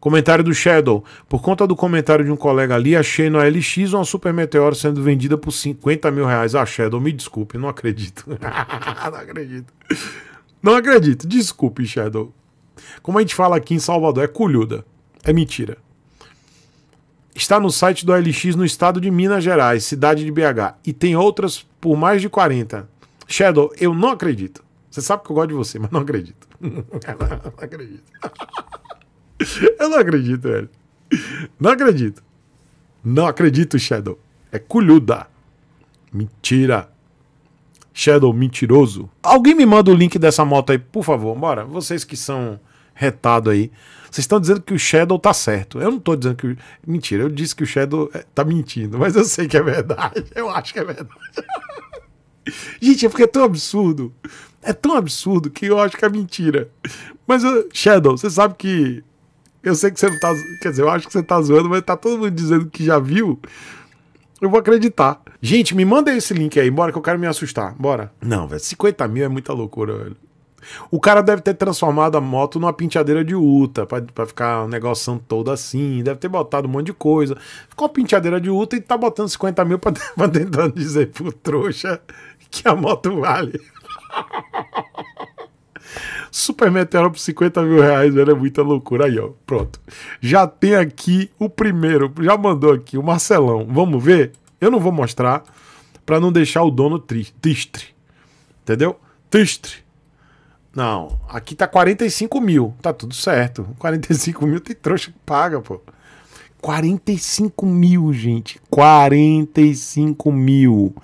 Comentário do Shadow. Por conta do comentário de um colega ali, achei no LX uma Super Meteoro sendo vendida por 50 mil reais. Ah, Shadow, me desculpe, não acredito. não acredito. Não acredito. Desculpe, Shadow. Como a gente fala aqui em Salvador, é culhuda. É mentira. Está no site do LX no estado de Minas Gerais, cidade de BH. E tem outras por mais de 40. Shadow, eu não acredito. Você sabe que eu gosto de você, mas não acredito. não acredito. Eu não acredito, velho. Não acredito. Não acredito, Shadow. É culhuda. Mentira. Shadow mentiroso. Alguém me manda o link dessa moto aí, por favor. Bora, vocês que são retado aí. Vocês estão dizendo que o Shadow tá certo. Eu não tô dizendo que. Mentira, eu disse que o Shadow é, tá mentindo, mas eu sei que é verdade. Eu acho que é verdade. Gente, é porque é tão absurdo. É tão absurdo que eu acho que é mentira. Mas, Shadow, você sabe que eu sei que você não tá. Quer dizer, eu acho que você tá zoando, mas tá todo mundo dizendo que já viu. Eu vou acreditar. Gente, me manda esse link aí, bora que eu quero me assustar. Bora. Não, velho, 50 mil é muita loucura, velho. O cara deve ter transformado a moto numa penteadeira de Uta, pra, pra ficar um negócio todo assim. Deve ter botado um monte de coisa. Ficou uma penteadeira de Uta e tá botando 50 mil pra, pra tentando dizer pro trouxa que a moto vale. Super Meteoro por 50 mil reais, velho, é muita loucura. Aí, ó, pronto. Já tem aqui o primeiro, já mandou aqui, o Marcelão. Vamos ver? Eu não vou mostrar para não deixar o dono triste. Entendeu? Triste. Não, aqui tá 45 mil, tá tudo certo. 45 mil tem trouxa que paga, pô. 45 mil, gente. 45 mil.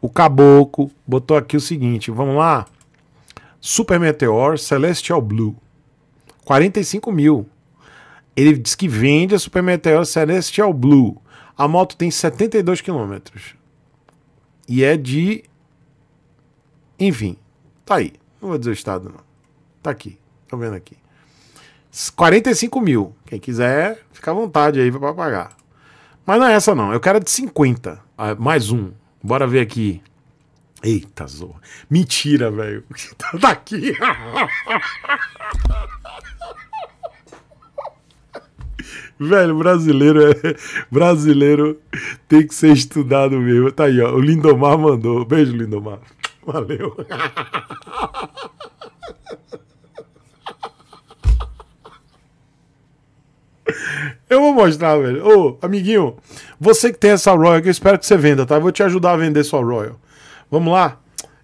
O caboclo botou aqui o seguinte: vamos lá. Super Meteor Celestial Blue. 45 mil. Ele diz que vende a Super Meteor Celestial Blue. A moto tem 72 quilômetros. E é de. Enfim, tá aí. Não vou dizer o estado, não. Tá aqui. Tô vendo aqui. 45 mil. Quem quiser, fica à vontade aí pra pagar. Mas não é essa, não. Eu quero de 50. Ah, mais um. Bora ver aqui. Eita, zorra. Mentira, velho. Tá aqui. Velho, brasileiro é... Brasileiro tem que ser estudado mesmo. Tá aí, ó. O Lindomar mandou. Beijo, Lindomar. Valeu. Eu vou mostrar, velho. Ô, amiguinho, você que tem essa Royal, que eu espero que você venda, tá? Eu vou te ajudar a vender sua Royal. Vamos lá?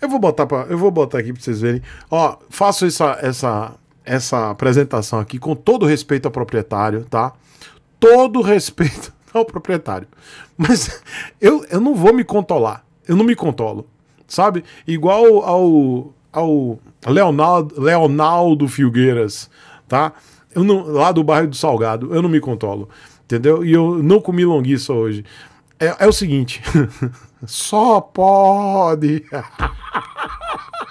Eu vou botar pra, eu vou botar aqui para vocês verem. Ó, faço essa, essa, essa apresentação aqui com todo respeito ao proprietário, tá? Todo respeito ao proprietário. Mas eu, eu não vou me controlar. Eu não me controlo, sabe? Igual ao ao Leonardo, Leonardo Filgueiras, tá? Eu não, lá do bairro do Salgado, eu não me controlo, entendeu? E eu não comi longuiça hoje. É, é o seguinte. Só pode.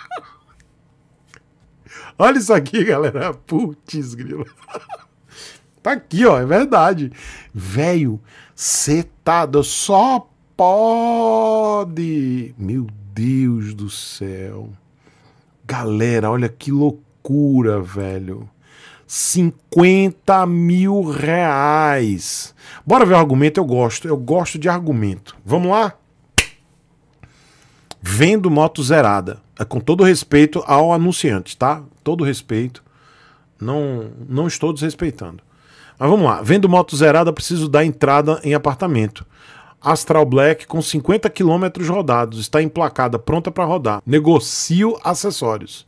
Olha isso aqui, galera. Putz, grilo. Tá aqui, ó. É verdade. Velho, setado. Só pode. Meu Deus do céu. Galera, olha que loucura, velho. 50 mil reais. Bora ver o argumento, eu gosto. Eu gosto de argumento. Vamos lá? Vendo moto zerada. É com todo respeito ao anunciante, tá? Todo respeito. Não, não estou desrespeitando. Mas vamos lá. Vendo moto zerada, preciso dar entrada em apartamento. Astral Black com 50 quilômetros rodados. Está emplacada, pronta para rodar. Negocio acessórios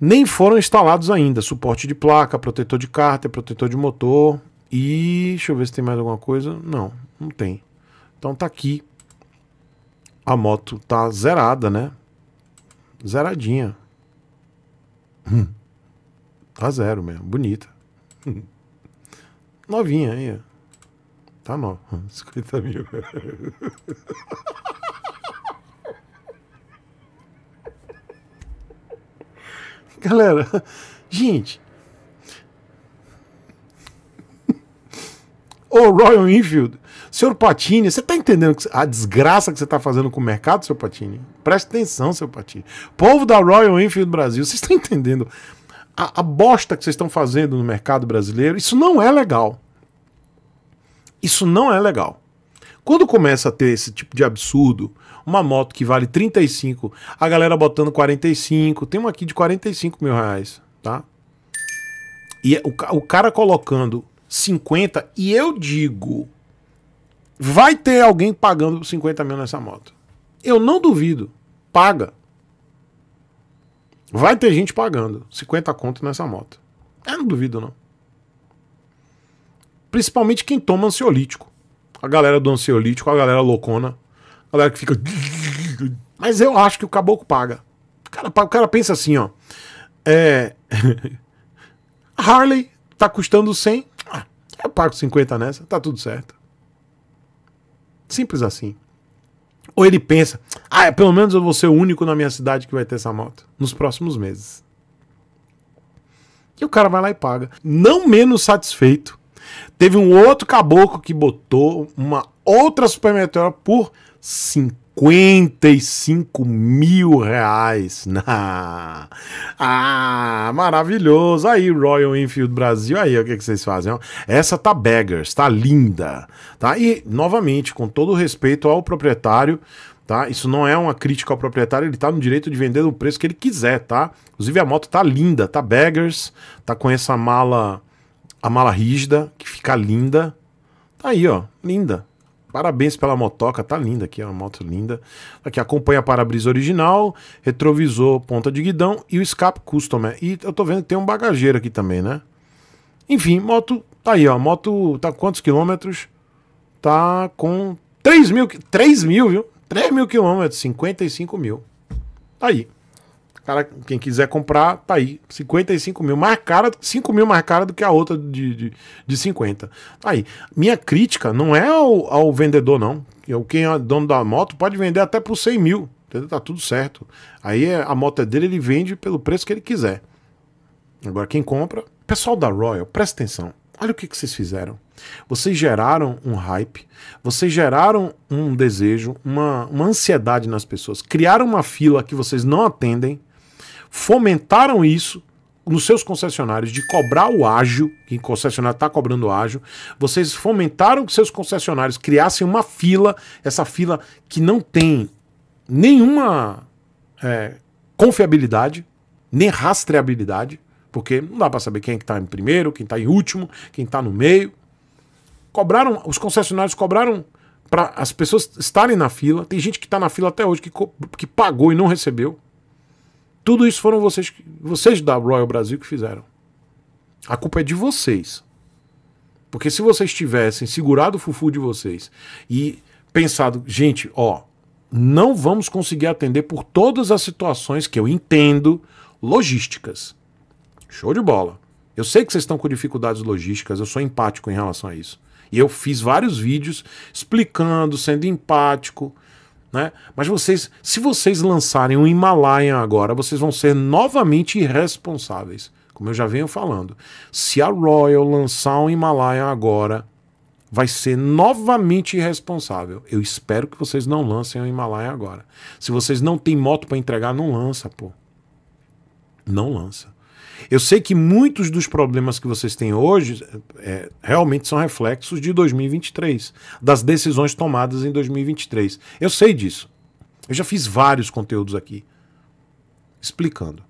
nem foram instalados ainda. Suporte de placa, protetor de cárter, protetor de motor e deixa eu ver se tem mais alguma coisa. Não, não tem. Então tá aqui. A moto tá zerada, né? Zeradinha. Hum. Tá zero mesmo, bonita. Novinha aí. Tá nova. 50 mil. Galera, gente. Ô, Royal Enfield, senhor Patini, você tá entendendo a desgraça que você tá fazendo com o mercado, senhor Patini? Presta atenção, seu Patini. Povo da Royal Enfield Brasil, vocês estão entendendo a, a bosta que vocês estão fazendo no mercado brasileiro? Isso não é legal. Isso não é legal. Quando começa a ter esse tipo de absurdo, uma moto que vale 35, a galera botando 45, tem uma aqui de 45 mil reais, tá? E o, o cara colocando 50, e eu digo, vai ter alguém pagando 50 mil nessa moto. Eu não duvido, paga. Vai ter gente pagando 50 conto nessa moto. Eu não duvido, não. Principalmente quem toma ansiolítico a galera do ansiolítico, a galera loucona, a galera que fica. Mas eu acho que o caboclo paga. O cara, o cara pensa assim, ó. É. a Harley tá custando 100. Ah, eu pago 50 nessa, tá tudo certo. Simples assim. Ou ele pensa, ah, é, pelo menos eu vou ser o único na minha cidade que vai ter essa moto nos próximos meses. E o cara vai lá e paga. Não menos satisfeito Teve um outro caboclo que botou uma outra supermeteora por 55 mil reais. Ah, ah, maravilhoso. Aí, Royal Enfield Brasil. Aí, o que, que vocês fazem? Essa tá beggars, tá linda. Tá? E, novamente, com todo respeito ao proprietário, tá? Isso não é uma crítica ao proprietário, ele tá no direito de vender no preço que ele quiser, tá? Inclusive a moto tá linda, tá beggars, tá com essa mala a mala rígida, que fica linda. Tá aí, ó, linda. Parabéns pela motoca, tá linda aqui, é uma moto linda. Aqui acompanha para-brisa original, retrovisor, ponta de guidão e o escape custom. Né? E eu tô vendo que tem um bagageiro aqui também, né? Enfim, moto, tá aí, ó, moto tá quantos quilômetros? Tá com 3 mil, 3 mil, viu? 3 mil quilômetros, 55 mil. Tá aí. Cara, quem quiser comprar, tá aí. 55 mil. Mais cara, 5 mil mais cara do que a outra de, de, de 50. Tá aí. Minha crítica não é ao, ao vendedor, não. É quem é dono da moto pode vender até por 100 mil. Entendeu? Tá tudo certo. Aí é, a moto é dele, ele vende pelo preço que ele quiser. Agora, quem compra. Pessoal da Royal, presta atenção. Olha o que, que vocês fizeram. Vocês geraram um hype, vocês geraram um desejo, uma, uma ansiedade nas pessoas, criaram uma fila que vocês não atendem fomentaram isso nos seus concessionários de cobrar o ágio, que o concessionário está cobrando o ágio, vocês fomentaram que seus concessionários criassem uma fila, essa fila que não tem nenhuma é, confiabilidade, nem rastreabilidade, porque não dá para saber quem está é que tá em primeiro, quem está em último, quem está no meio. Cobraram, os concessionários cobraram para as pessoas estarem na fila. Tem gente que está na fila até hoje que, que pagou e não recebeu. Tudo isso foram vocês, vocês da Royal Brasil que fizeram. A culpa é de vocês. Porque se vocês tivessem segurado o fufu de vocês e pensado, gente, ó, não vamos conseguir atender por todas as situações que eu entendo logísticas. Show de bola. Eu sei que vocês estão com dificuldades logísticas, eu sou empático em relação a isso. E eu fiz vários vídeos explicando, sendo empático, né? Mas vocês, se vocês lançarem o um Himalaia agora, vocês vão ser novamente irresponsáveis, como eu já venho falando. Se a Royal lançar um Himalaia agora, vai ser novamente irresponsável. Eu espero que vocês não lancem o um Himalaia agora. Se vocês não têm moto para entregar, não lança, pô. Não lança. Eu sei que muitos dos problemas que vocês têm hoje é, realmente são reflexos de 2023, das decisões tomadas em 2023. Eu sei disso. Eu já fiz vários conteúdos aqui explicando.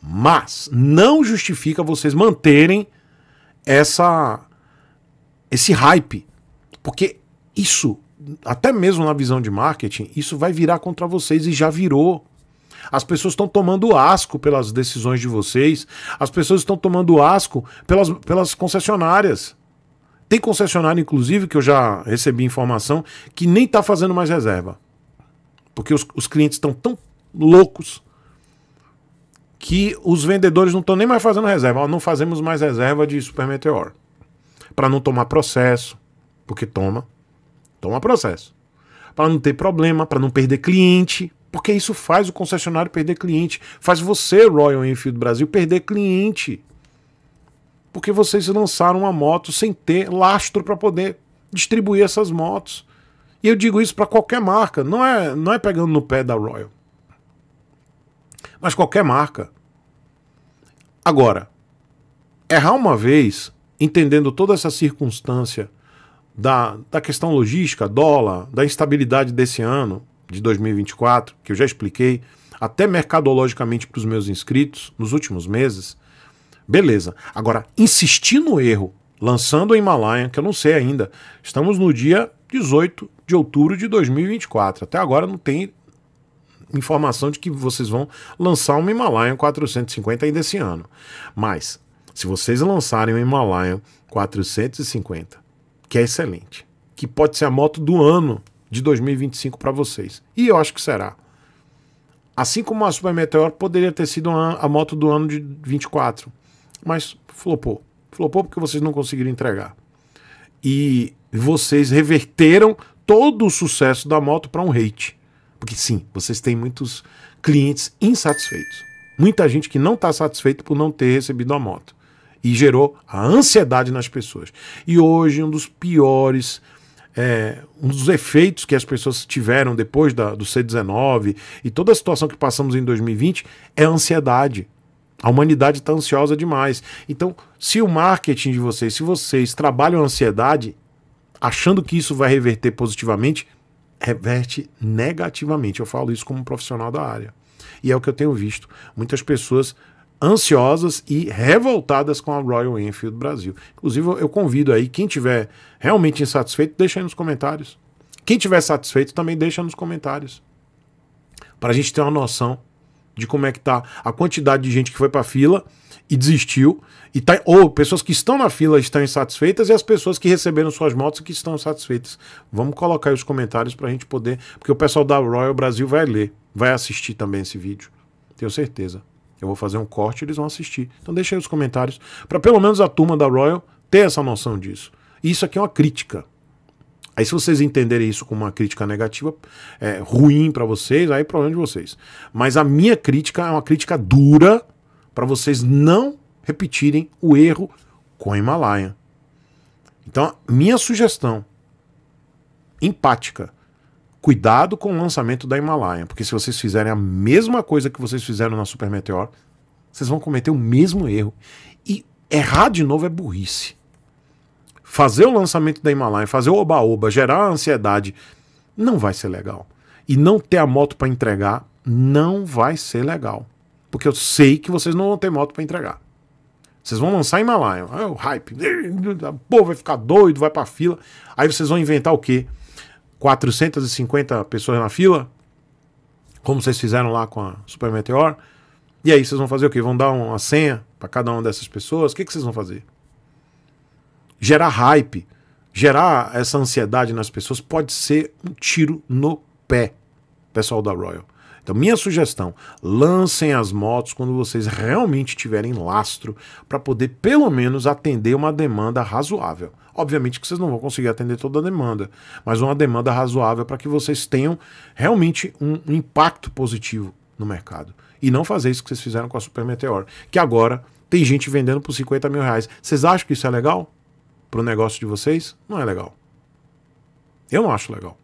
Mas não justifica vocês manterem essa esse hype, porque isso até mesmo na visão de marketing, isso vai virar contra vocês e já virou. As pessoas estão tomando asco pelas decisões de vocês. As pessoas estão tomando asco pelas, pelas concessionárias. Tem concessionário, inclusive, que eu já recebi informação, que nem está fazendo mais reserva. Porque os, os clientes estão tão loucos que os vendedores não estão nem mais fazendo reserva. Não fazemos mais reserva de Super Meteor. Para não tomar processo. Porque toma. Toma processo. Para não ter problema, para não perder cliente. Porque isso faz o concessionário perder cliente. Faz você, Royal Enfield Brasil, perder cliente. Porque vocês lançaram uma moto sem ter lastro para poder distribuir essas motos. E eu digo isso para qualquer marca, não é, não é pegando no pé da Royal. Mas qualquer marca. Agora, errar uma vez, entendendo toda essa circunstância da, da questão logística, dólar, da instabilidade desse ano, de 2024, que eu já expliquei, até mercadologicamente para os meus inscritos nos últimos meses, beleza. Agora, insistir no erro, lançando o Himalaia, que eu não sei ainda, estamos no dia 18 de outubro de 2024. Até agora não tem informação de que vocês vão lançar um Himalaia 450 ainda esse ano. Mas, se vocês lançarem o um Himalaia 450, que é excelente, que pode ser a moto do ano de 2025 para vocês. E eu acho que será. Assim como a Super Meteor poderia ter sido a moto do ano de 24, mas flopou. Flopou porque vocês não conseguiram entregar. E vocês reverteram todo o sucesso da moto para um hate. Porque sim, vocês têm muitos clientes insatisfeitos. Muita gente que não está satisfeita por não ter recebido a moto. E gerou a ansiedade nas pessoas. E hoje, um dos piores é, um dos efeitos que as pessoas tiveram depois da, do C19 e toda a situação que passamos em 2020 é a ansiedade. A humanidade está ansiosa demais. Então, se o marketing de vocês, se vocês trabalham a ansiedade, achando que isso vai reverter positivamente, reverte negativamente. Eu falo isso como profissional da área. E é o que eu tenho visto. Muitas pessoas ansiosas e revoltadas com a Royal Enfield Brasil. Inclusive, eu convido aí quem tiver realmente insatisfeito, deixa aí nos comentários. Quem tiver satisfeito também deixa nos comentários. Para a gente ter uma noção de como é que tá a quantidade de gente que foi para fila e desistiu, e tá, ou pessoas que estão na fila estão insatisfeitas e as pessoas que receberam suas motos que estão satisfeitas. Vamos colocar aí os comentários para a gente poder, porque o pessoal da Royal Brasil vai ler, vai assistir também esse vídeo. Tenho certeza. Eu vou fazer um corte e eles vão assistir. Então deixa aí os comentários para pelo menos a turma da Royal ter essa noção disso. Isso aqui é uma crítica. Aí se vocês entenderem isso como uma crítica negativa, é, ruim para vocês, aí é problema de vocês. Mas a minha crítica é uma crítica dura para vocês não repetirem o erro com a Himalaia. Então, minha sugestão empática cuidado com o lançamento da Himalaia, porque se vocês fizerem a mesma coisa que vocês fizeram na Super Meteor, vocês vão cometer o mesmo erro. E errar de novo é burrice. Fazer o lançamento da Himalaia, fazer o oba-oba, gerar ansiedade, não vai ser legal. E não ter a moto para entregar não vai ser legal. Porque eu sei que vocês não vão ter moto para entregar. Vocês vão lançar Himalaia, é o hype, pô, vai ficar doido, vai para fila. Aí vocês vão inventar o quê? 450 pessoas na fila, como vocês fizeram lá com a Super Meteor. E aí vocês vão fazer o quê? Vão dar uma senha para cada uma dessas pessoas? O que, que vocês vão fazer? Gerar hype, gerar essa ansiedade nas pessoas pode ser um tiro no pé, pessoal da Royal. Então, minha sugestão: lancem as motos quando vocês realmente tiverem lastro para poder, pelo menos, atender uma demanda razoável. Obviamente que vocês não vão conseguir atender toda a demanda, mas uma demanda razoável para que vocês tenham realmente um impacto positivo no mercado. E não fazer isso que vocês fizeram com a Super Meteor, que agora tem gente vendendo por 50 mil reais. Vocês acham que isso é legal? Para o negócio de vocês? Não é legal. Eu não acho legal.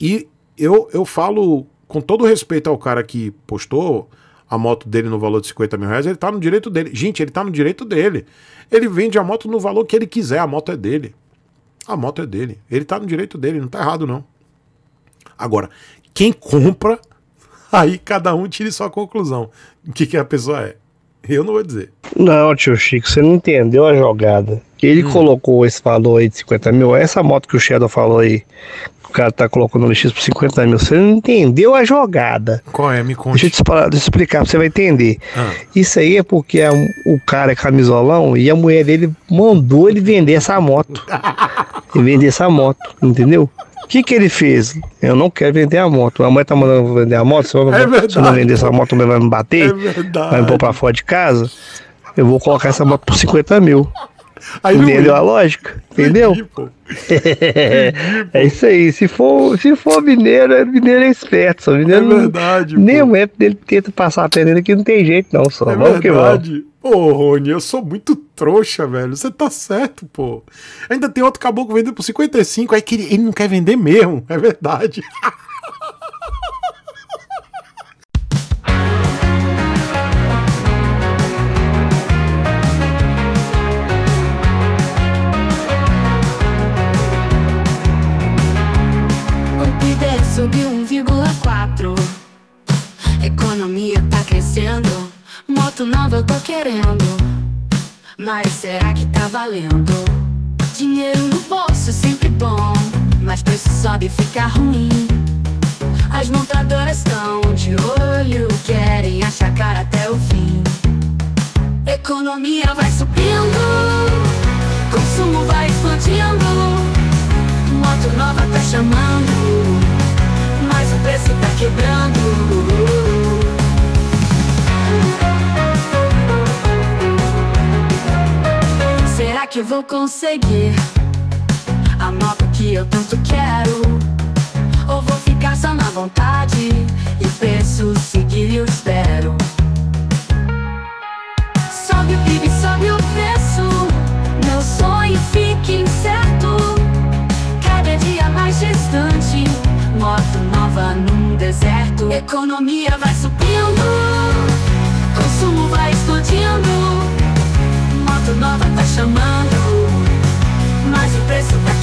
E eu, eu falo com todo respeito ao cara que postou, a moto dele no valor de 50 mil reais, ele tá no direito dele. Gente, ele tá no direito dele. Ele vende a moto no valor que ele quiser, a moto é dele. A moto é dele. Ele tá no direito dele, não tá errado, não. Agora, quem compra, aí cada um tire sua conclusão. O que, que a pessoa é? Eu não vou dizer. Não, tio Chico, você não entendeu a jogada. Ele hum. colocou esse valor aí de 50 mil. É essa moto que o Shadow falou aí, o cara tá colocando no LX por 50 mil. Você não entendeu a jogada. Qual é? Me conta. Deixa, deixa eu explicar pra você vai entender. Ah. Isso aí é porque a, o cara é camisolão e a mulher dele mandou ele vender essa moto. e vender essa moto, entendeu? O que, que ele fez? Eu não quero vender a moto. A mãe tá mandando vender a moto. Se eu, é se eu não vender essa moto, a mãe vai me bater, é vai me pôr pra fora de casa. Eu vou colocar essa moto por 50 mil. Aí Entendeu é. a lógica? Entendeu? é isso aí. Se for, se for mineiro, é mineiro é esperto. Só. Mineiro é verdade. Não, nem o app dele tenta passar a peneira que não tem jeito, não. Só. É vamos verdade. que Ô, Rony, eu sou muito trouxa, velho. Você tá certo, pô. Ainda tem outro caboclo vendendo por 55, aí que ele, ele não quer vender mesmo. É verdade. eu tô querendo Mas será que tá valendo? Dinheiro no bolso é sempre bom Mas preço sobe e fica ruim As montadoras estão de olho Querem achacar até o fim Economia vai subindo Consumo vai expandindo vou conseguir a moto que eu tanto quero. Ou vou ficar só na vontade e preço seguir eu espero. Sobe o PIB, sobe o preço, meu sonho fica incerto. Cada dia mais distante, moto nova num deserto. Economia vai subindo, consumo vai explodindo, moto nova tá chamando.